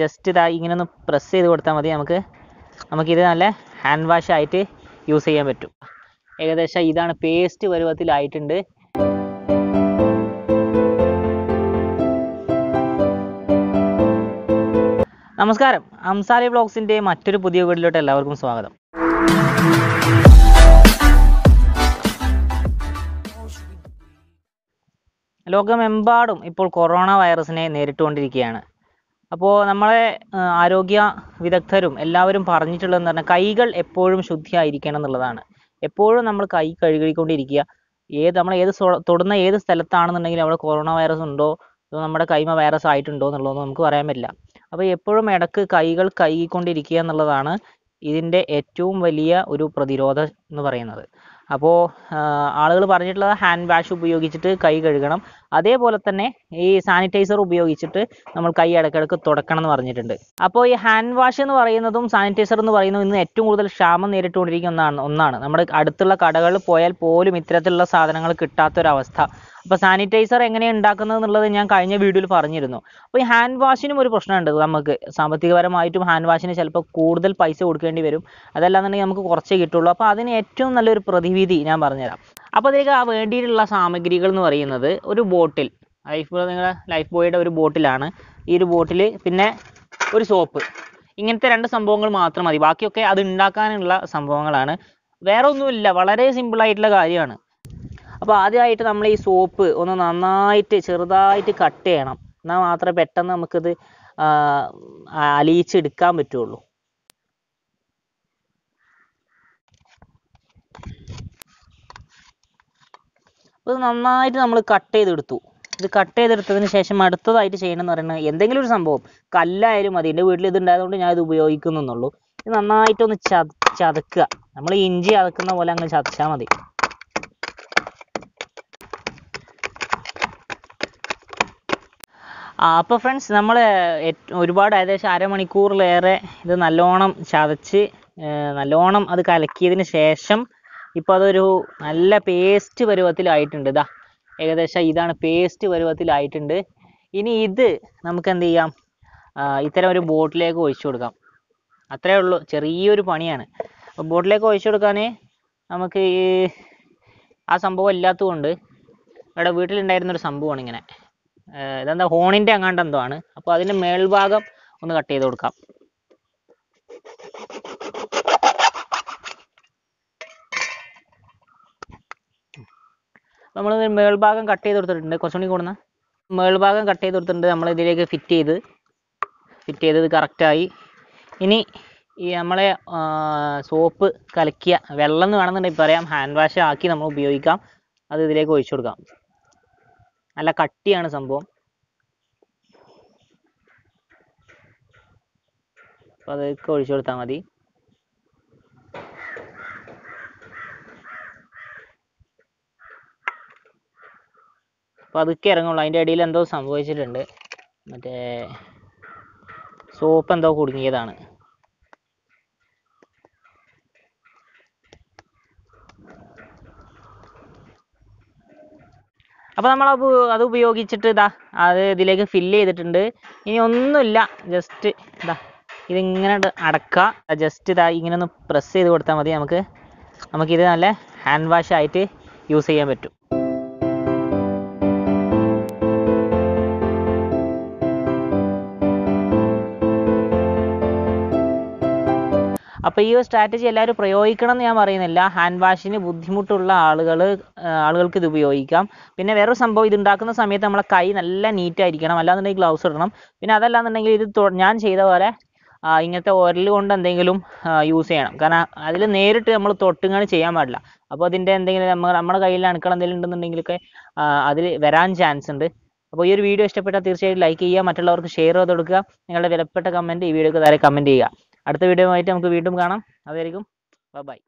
just ഇതാ ഇങ്ങനെ ഒന്ന് പ്രസ് ചെയ്ത് കൊടുത്താൽ മതി നമുക്ക് നമുക്കിത് നല്ല ഹാൻഡ് വാഷ് ആയിട്ട് യൂസ് ചെയ്യാൻ പറ്റും ഏകദേശം ഇതാണ് പേസ്റ്റ് പരുവത്തിലായിട്ടുണ്ട് നമസ്കാരം അംസാരി ബ്ലോഗ്സിൻ്റെ മറ്റൊരു പുതിയ വീട്ടിലോട്ട് എല്ലാവർക്കും സ്വാഗതം ലോകമെമ്പാടും ഇപ്പോൾ കൊറോണ വൈറസിനെ നേരിട്ടുകൊണ്ടിരിക്കുകയാണ് അപ്പോൾ നമ്മളെ ആരോഗ്യ വിദഗ്ധരും എല്ലാവരും പറഞ്ഞിട്ടുള്ളതെന്ന് പറഞ്ഞാൽ കൈകൾ എപ്പോഴും ശുദ്ധിയായിരിക്കണം എന്നുള്ളതാണ് എപ്പോഴും നമ്മൾ കൈ കഴുകിക്കൊണ്ടിരിക്കുക ഏത് നമ്മൾ ഏത് തൊടുന്ന ഏത് സ്ഥലത്താണെന്നുണ്ടെങ്കിലും അവിടെ കൊറോണ വൈറസ് ഉണ്ടോ നമ്മുടെ കൈമ വൈറസ് ആയിട്ടുണ്ടോ എന്നുള്ളതൊന്നും നമുക്ക് പറയാൻ പറ്റില്ല അപ്പോൾ എപ്പോഴും ഇടക്ക് കൈകൾ കഴുകിക്കൊണ്ടിരിക്കുക എന്നുള്ളതാണ് ഇതിൻ്റെ ഏറ്റവും വലിയ ഒരു പ്രതിരോധം എന്ന് പറയുന്നത് അപ്പോൾ ആളുകൾ പറഞ്ഞിട്ടുള്ളത് ഹാൻഡ് വാഷ് ഉപയോഗിച്ചിട്ട് കൈ കഴുകണം അതേപോലെ തന്നെ ഈ സാനിറ്റൈസർ ഉപയോഗിച്ചിട്ട് നമ്മൾ കൈ ഇടയ്ക്കിടയ്ക്ക് തുടക്കണം എന്ന് പറഞ്ഞിട്ടുണ്ട് അപ്പോൾ ഈ ഹാൻഡ് വാഷ് എന്ന് പറയുന്നതും സാനിറ്റൈസർ എന്ന് പറയുന്നതും ഇന്ന് ഏറ്റവും കൂടുതൽ ക്ഷാമം നേരിട്ടുകൊണ്ടിരിക്കുന്ന ഒന്നാണ് ഒന്നാണ് നമ്മുടെ അടുത്തുള്ള കടകളിൽ പോയാൽ പോലും ഇത്തരത്തിലുള്ള സാധനങ്ങൾ കിട്ടാത്തൊരവസ്ഥ അപ്പോൾ സാനിറ്റൈസർ എങ്ങനെ ഉണ്ടാക്കുന്നത് എന്നുള്ളത് ഞാൻ കഴിഞ്ഞ വീഡിയോയിൽ പറഞ്ഞിരുന്നു അപ്പോൾ ഈ ഹാൻഡ് വാഷിനും ഒരു പ്രശ്നമുണ്ട് നമുക്ക് സാമ്പത്തികപരമായിട്ടും ഹാൻഡ് വാഷിന് ചിലപ്പോൾ കൂടുതൽ പൈസ കൊടുക്കേണ്ടി വരും അതല്ലാന്നുണ്ടെങ്കിൽ നമുക്ക് കുറച്ചേ കിട്ടുള്ളൂ അപ്പോൾ അതിന് ഏറ്റവും നല്ലൊരു പ്രതിവിധി ഞാൻ പറഞ്ഞുതരാം അപ്പോൾ അതിലേക്ക് ആ വേണ്ടിയിട്ടുള്ള സാമഗ്രികൾ എന്ന് പറയുന്നത് ഒരു ബോട്ടിൽ ലൈഫ് നിങ്ങളുടെ ലൈഫ് ബോയുടെ ഒരു ബോട്ടിലാണ് ഈ ഒരു ബോട്ടിൽ പിന്നെ ഒരു സോപ്പ് ഇങ്ങനത്തെ രണ്ട് സംഭവങ്ങൾ മാത്രം മതി ബാക്കിയൊക്കെ അത് ഉണ്ടാക്കാനുള്ള സംഭവങ്ങളാണ് വേറെ ഒന്നുമില്ല വളരെ സിമ്പിൾ ആയിട്ടുള്ള കാര്യമാണ് അപ്പോൾ ആദ്യമായിട്ട് നമ്മൾ ഈ സോപ്പ് ഒന്ന് നന്നായിട്ട് ചെറുതായിട്ട് കട്ട് ചെയ്യണം എന്നാൽ മാത്രമേ പെട്ടെന്ന് നമുക്കിത് അലിയിച്ചെടുക്കാൻ പറ്റുള്ളൂ ഇത് നന്നായിട്ട് നമ്മൾ കട്ട് ചെയ്തെടുത്തു ഇത് കട്ട് ചെയ്തെടുത്തതിന് ശേഷം അടുത്തതായിട്ട് ചെയ്യണമെന്ന് പറയുന്നത് എന്തെങ്കിലും ഒരു സംഭവം കല്ലായാലും മതി എൻ്റെ വീട്ടിൽ ഇത് ഉണ്ടായതുകൊണ്ട് ഞാൻ ഇത് ഉപയോഗിക്കുന്നുള്ളൂ ഇത് നന്നായിട്ടൊന്ന് ചതക്കുക നമ്മൾ ഇഞ്ചി ചതക്കുന്ന പോലെ അങ്ങ് ചതച്ചാൽ മതി അപ്പോൾ ഫ്രണ്ട്സ് നമ്മൾ ഒരുപാട് ഏകദേശം അരമണിക്കൂറിലേറെ ഇത് നല്ലോണം ചതച്ച് നല്ലോണം അത് കലക്കിയതിന് ശേഷം ഇപ്പോൾ അതൊരു നല്ല പേസ്റ്റ് പരുവത്തിലായിട്ടുണ്ട് ഇതാ ഏകദേശം ഇതാണ് പേസ്റ്റ് പരുവത്തിലായിട്ടുണ്ട് ഇനി ഇത് നമുക്ക് എന്ത് ചെയ്യാം ഇത്തരം ഒരു ബോട്ടിലേക്ക് ഒഴിച്ചു കൊടുക്കാം അത്രേ ഉള്ളൂ ചെറിയൊരു പണിയാണ് ബോട്ടിലേക്ക് ഒഴിച്ചു കൊടുക്കാൻ നമുക്ക് ഈ ആ സംഭവം ഇല്ലാത്തതുകൊണ്ട് ഇവിടെ വീട്ടിലുണ്ടായിരുന്നൊരു സംഭവമാണ് ഇങ്ങനെ ഇതെന്താ ഹോണിന്റെ അങ്ങാണ്ട് എന്തോ ആണ് അപ്പോൾ അതിന്റെ മേൽഭാഗം ഒന്ന് കട്ട് ചെയ്ത് കൊടുക്കാം നമ്മൾ മേൾഭാഗം കട്ട് ചെയ്ത് കൊടുത്തിട്ടുണ്ട് കൂടി കൂടുന്ന മേൾഭാഗം കട്ട് ചെയ്ത് കൊടുത്തിട്ടുണ്ട് നമ്മൾ ഇതിലേക്ക് ഫിറ്റ് ചെയ്ത് ഫിറ്റ് ചെയ്തത് കറക്റ്റായി ഇനി ഈ നമ്മളെ സോപ്പ് കലക്കിയ വെള്ളം എന്ന് വേണമെന്നുണ്ടെങ്കിൽ പറയാം ഹാൻഡ് വാഷ് ആക്കി നമ്മൾ ഉപയോഗിക്കാം അത് ഇതിലേക്ക് ഒഴിച്ചു കൊടുക്കാം നല്ല കട്ടിയാണ് സംഭവം അപ്പൊ അതൊക്കെ ഒഴിച്ചു കൊടുത്താൽ മതി അപ്പൊ അതൊക്കെ ഇറങ്ങുള്ളൂ അതിന്റെ ഇടയിൽ എന്തോ സംഭവിച്ചിട്ടുണ്ട് മറ്റേ സോപ്പ് എന്തോ കുടുങ്ങിയതാണ് അപ്പോൾ നമ്മൾ അത് ഉപയോഗിച്ചിട്ട് ഇതാ അത് ഇതിലേക്ക് ഫില്ല് ചെയ്തിട്ടുണ്ട് ഇനി ഒന്നുമില്ല ജസ്റ്റ് ഇതാ ഇതിങ്ങനെ അടക്കുക ജസ്റ്റ് ഇതാ ഇങ്ങനെ ഒന്ന് പ്രസ് ചെയ്ത് കൊടുത്താൽ മതി നമുക്ക് നമുക്കിത് നല്ല ഹാൻഡ് വാഷ് ആയിട്ട് യൂസ് ചെയ്യാൻ പറ്റും അപ്പോൾ ഈ ഒരു സ്ട്രാറ്റജി എല്ലാവരും പ്രയോഗിക്കണം എന്ന് ഞാൻ പറയുന്നില്ല ഹാൻഡ് വാഷിന് ബുദ്ധിമുട്ടുള്ള ആളുകൾ ആളുകൾക്ക് ഇത് ഉപയോഗിക്കാം പിന്നെ വേറൊരു സംഭവം ഇത് ഉണ്ടാക്കുന്ന സമയത്ത് നമ്മളെ കൈ നല്ല നീറ്റ് ആയിരിക്കണം അല്ലാന്നുണ്ടെങ്കിൽ ഗ്ലൗസ് ഇടണം പിന്നെ അതല്ലാന്നുണ്ടെങ്കിൽ ഇത് ഞാൻ ചെയ്ത പോലെ ഇങ്ങനത്തെ ഉരൽ കൊണ്ട് എന്തെങ്കിലും യൂസ് ചെയ്യണം കാരണം അതിൽ നേരിട്ട് നമ്മൾ തൊട്ടുങ്ങനെ ചെയ്യാൻ പാടില്ല അപ്പോൾ അതിൻ്റെ എന്തെങ്കിലും നമ്മൾ നമ്മുടെ കയ്യിൽ അണുക്കൾ എന്തെങ്കിലും ഉണ്ടെന്നുണ്ടെങ്കിലൊക്കെ അതിൽ വരാൻ ചാൻസ് ഉണ്ട് അപ്പോൾ ഈ ഒരു വീഡിയോ ഇഷ്ടപ്പെട്ടാൽ തീർച്ചയായിട്ടും ലൈക്ക് ചെയ്യുക മറ്റുള്ളവർക്ക് ഷെയർ ചെയ്ത് കൊടുക്കുക നിങ്ങളുടെ വിലപ്പെട്ട കമൻറ്റ് ഈ വീഡിയോക്ക് താഴെ കമൻറ്റ് ചെയ്യുക അടുത്ത വീഡിയോ ആയിട്ട് നമുക്ക് വീണ്ടും കാണാം അതായിരിക്കും ബൈ